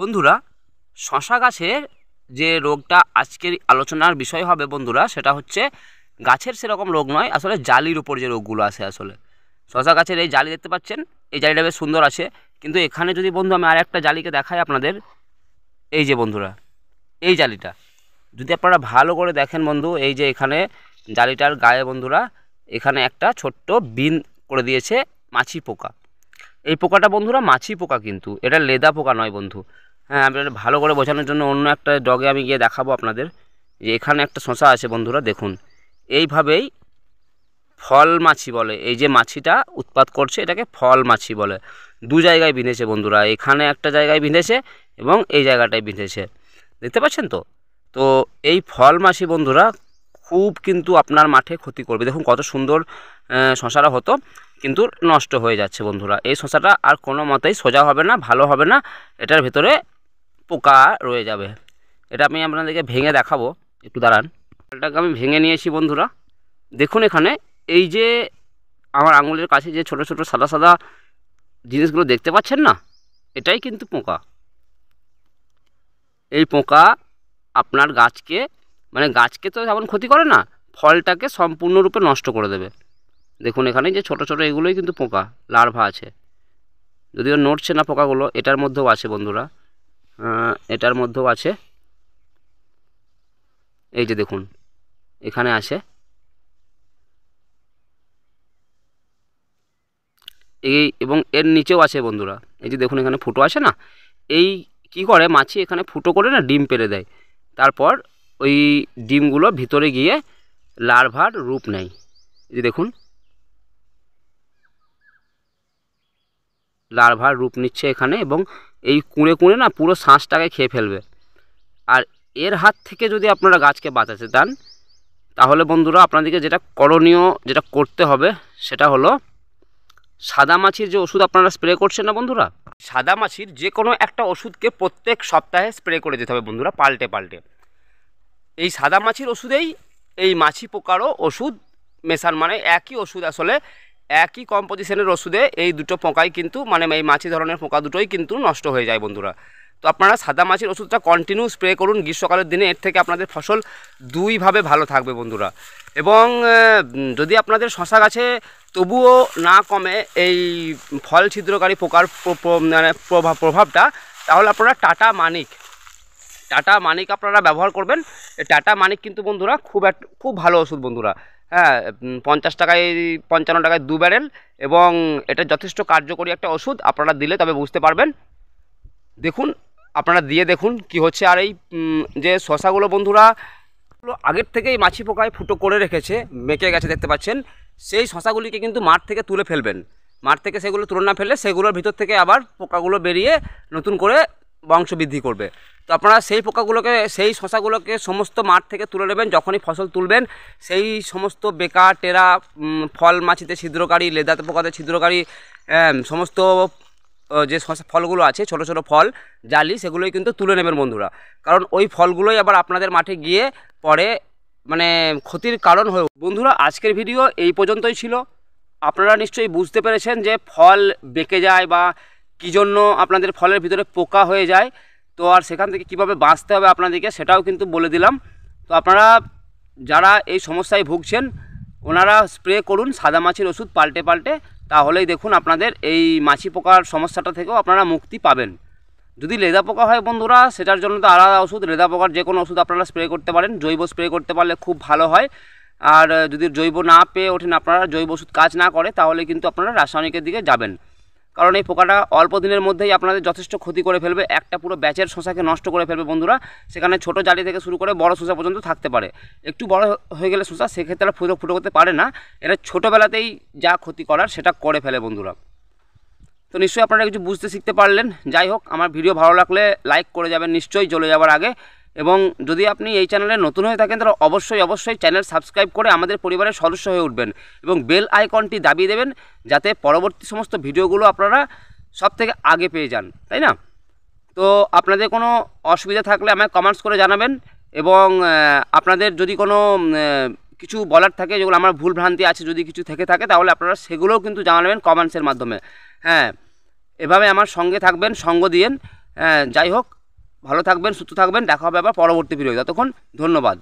বন্ধুরা শশা গাছের যে রোগটা আজকের আলোচনার বিষয় হবে বন্ধুরা সেটা হচ্ছে গাছের সেরকম রোগ নয় আসলে জালির উপর যে রোগগুলো আছে আসলে শশা গাছের এই জালি দেখতে পাচ্ছেন এই জালিটা বেশ সুন্দর আছে কিন্তু এখানে যদি বন্ধু আমি আর একটা জালিকে দেখাই আপনাদের এই যে বন্ধুরা এই জালিটা যদি আপনারা ভালো করে দেখেন বন্ধু এই যে এখানে জালিটার গায়ে বন্ধুরা এখানে একটা ছোট্ট বিন করে দিয়েছে মাছি পোকা এই পোকাটা বন্ধুরা মাছি পোকা কিন্তু এটা লেদা পোকা নয় বন্ধু হ্যাঁ আপনাদের ভালো করে বোঝানোর জন্য অন্য একটা ডগে আমি গিয়ে দেখাবো আপনাদের যে এখানে একটা শশা আছে বন্ধুরা দেখুন এইভাবেই ফল মাছি বলে এই যে মাছিটা উৎপাত করছে এটাকে ফল মাছি বলে দু জায়গায় বিঁধেছে বন্ধুরা এখানে একটা জায়গায় বিঁধেছে এবং এই জায়গাটায় বিঁধেছে দেখতে পাচ্ছেন তো তো এই ফল মাছি বন্ধুরা খুব কিন্তু আপনার মাঠে ক্ষতি করবে দেখুন কত সুন্দর শশাটা হতো কিন্তু নষ্ট হয়ে যাচ্ছে বন্ধুরা এই শশাটা আর কোনো মতেই সোজা হবে না ভালো হবে না এটার ভেতরে পোকা রয়ে যাবে এটা আমি আপনাদেরকে ভেঙে দেখাবো একটু দাঁড়ান এটাকে আমি ভেঙে নিয়েছি বন্ধুরা দেখুন এখানে এই যে আমার আঙুলের কাছে যে ছোট ছোট সাদা সাদা জিনিসগুলো দেখতে পাচ্ছেন না এটাই কিন্তু পোকা এই পোকা আপনার গাছকে মানে গাছকে তো তেমন ক্ষতি করে না ফলটাকে সম্পূর্ণরূপে নষ্ট করে দেবে দেখুন এখানে যে ছোট ছোট এগুলোই কিন্তু পোকা লার্ভা আছে যদিও নড়ছে না পোকাগুলো এটার মধ্যেও আছে বন্ধুরা এটার মধ্যেও আছে এই যে দেখুন এখানে আছে এই এবং এর নিচেও আছে বন্ধুরা এই যে দেখুন এখানে ফুটো আছে না এই কি করে মাছি এখানে ফুটো করে না ডিম পেরে দেয় তারপর ওই ডিমগুলো ভিতরে গিয়ে লার্ভার রূপ নেয় এই যে দেখুন লার্ভার রূপ নিচ্ছে এখানে এবং এই কুঁড়ে কুঁড়ে না পুরো শ্বাসটাকে খেয়ে ফেলবে আর এর হাত থেকে যদি আপনারা গাছকে বাঁচাতে চান তাহলে বন্ধুরা আপনাদেরকে যেটা করণীয় যেটা করতে হবে সেটা হলো সাদা মাছির যে ওষুধ আপনারা স্প্রে করছেন না বন্ধুরা সাদা মাছির যে কোনো একটা ওষুধকে প্রত্যেক সপ্তাহে স্প্রে করে দিতে হবে বন্ধুরা পাল্টে পাল্টে এই সাদা মাছির ওষুধেই এই মাছি পোকারও ওষুধ মেশান মানে একই ওষুধ আসলে একই কম্পোজিশনের ওষুধে এই দুটো পোকাই কিন্তু মানে এই মাছি ধরনের পোকা দুটোই কিন্তু নষ্ট হয়ে যায় বন্ধুরা তো আপনারা সাদা মাছির ওষুধটা কন্টিনিউ স্প্রে করুন গ্রীষ্মকালের দিনে এর থেকে আপনাদের ফসল দুইভাবে ভালো থাকবে বন্ধুরা এবং যদি আপনাদের শশা গাছে তবুও না কমে এই ফল ছিদ্রকারী পোকার মানে প্রভাবটা তাহলে আপনারা টাটা মানিক টাটা মানিক আপনারা ব্যবহার করবেন টাটা মানিক কিন্তু বন্ধুরা খুব এক খুব ভালো ওষুধ বন্ধুরা হ্যাঁ পঞ্চাশ টাকায় পঞ্চান্ন টাকায় দু ব্যারেল এবং এটা যথেষ্ট কার্যকরী একটা ওষুধ আপনারা দিলে তবে বুঝতে পারবেন দেখুন আপনারা দিয়ে দেখুন কি হচ্ছে আর এই যে শশাগুলো বন্ধুরা আগের থেকেই মাছি পোকায় ফুটো করে রেখেছে মেকে গেছে দেখতে পাচ্ছেন সেই শশাগুলিকে কিন্তু মাঠ থেকে তুলে ফেলবেন মাঠ থেকে সেগুলো তুলে না ফেললে সেগুলোর ভিতর থেকে আবার পোকাগুলো বেরিয়ে নতুন করে বংশবৃদ্ধি করবে তো আপনারা সেই পোকাগুলোকে সেই শশাগুলোকে সমস্ত মাঠ থেকে তুলে নেবেন যখনই ফসল তুলবেন সেই সমস্ত বেকা টেরা ফল মাছিতে ছিদ্রকারী লেদাতে পোকাতে ছিদ্রকারী সমস্ত যে শশা ফলগুলো আছে ছোট ছোট ফল জালি সেগুলোই কিন্তু তুলে নেবেন বন্ধুরা কারণ ওই ফলগুলোই আবার আপনাদের মাঠে গিয়ে পরে মানে ক্ষতির কারণ হয়ে বন্ধুরা আজকের ভিডিও এই পর্যন্তই ছিল আপনারা নিশ্চয়ই বুঝতে পেরেছেন যে ফল বেঁকে যায় বা কী জন্য আপনাদের ফলের ভিতরে পোকা হয়ে যায় তো আর সেখান থেকে কিভাবে বাঁচতে হবে আপনাদেরকে সেটাও কিন্তু বলে দিলাম তো আপনারা যারা এই সমস্যায় ভুগছেন ওনারা স্প্রে করুন সাদা মাছির ওষুধ পাল্টে পাল্টে তাহলেই দেখুন আপনাদের এই মাছি পোকার সমস্যাটা থেকেও আপনারা মুক্তি পাবেন যদি লেদা পোকা হয় বন্ধুরা সেটার জন্য তো আলাদা ওষুধ লেদা পোকার যে কোনো ওষুধ আপনারা স্প্রে করতে পারেন জৈব স্প্রে করতে পারলে খুব ভালো হয় আর যদি জৈব না পেয়ে ওঠেন আপনারা জৈব ওষুধ কাজ না করে তাহলে কিন্তু আপনারা রাসায়নিকের দিকে যাবেন কারণ এই পোকাটা অল্প দিনের মধ্যেই আপনাদের যথেষ্ট ক্ষতি করে ফেলবে একটা পুরো ব্যাচের শশাকে নষ্ট করে ফেলবে বন্ধুরা সেখানে ছোট জালি থেকে শুরু করে বড় শশা পর্যন্ত থাকতে পারে একটু বড় হয়ে গেলে শশা সেক্ষেত্রে ফুটো ফুটো করতে পারে না এটা ছোটোবেলাতেই যা ক্ষতি করার সেটা করে ফেলে বন্ধুরা তো নিশ্চয়ই আপনারা কিছু বুঝতে শিখতে পারলেন যাই হোক আমার ভিডিও ভালো লাগলে লাইক করে যাবেন নিশ্চয়ই চলে যাওয়ার আগে এবং যদি আপনি এই চ্যানেলে নতুন হয়ে থাকেন তাহলে অবশ্যই অবশ্যই চ্যানেল সাবস্ক্রাইব করে আমাদের পরিবারের সদস্য হয়ে উঠবেন এবং বেল আইকনটি দাবিয়ে দেবেন যাতে পরবর্তী সমস্ত ভিডিওগুলো আপনারা সব থেকে আগে পেয়ে যান তাই না তো আপনাদের কোনো অসুবিধা থাকলে আমায় কমেন্টস করে জানাবেন এবং আপনাদের যদি কোনো কিছু বলার থাকে যেগুলো আমার ভুল ভ্রান্তি আছে যদি কিছু থেকে থাকে তাহলে আপনারা সেগুলোও কিন্তু জানাবেন কমেন্টসের মাধ্যমে হ্যাঁ এভাবে আমার সঙ্গে থাকবেন সঙ্গ দিয়েন হ্যাঁ, যাই হোক ভালো থাকবেন সুস্থ থাকবেন দেখা হবে আবার পরবর্তী ভিডিও ততক্ষণ ধন্যবাদ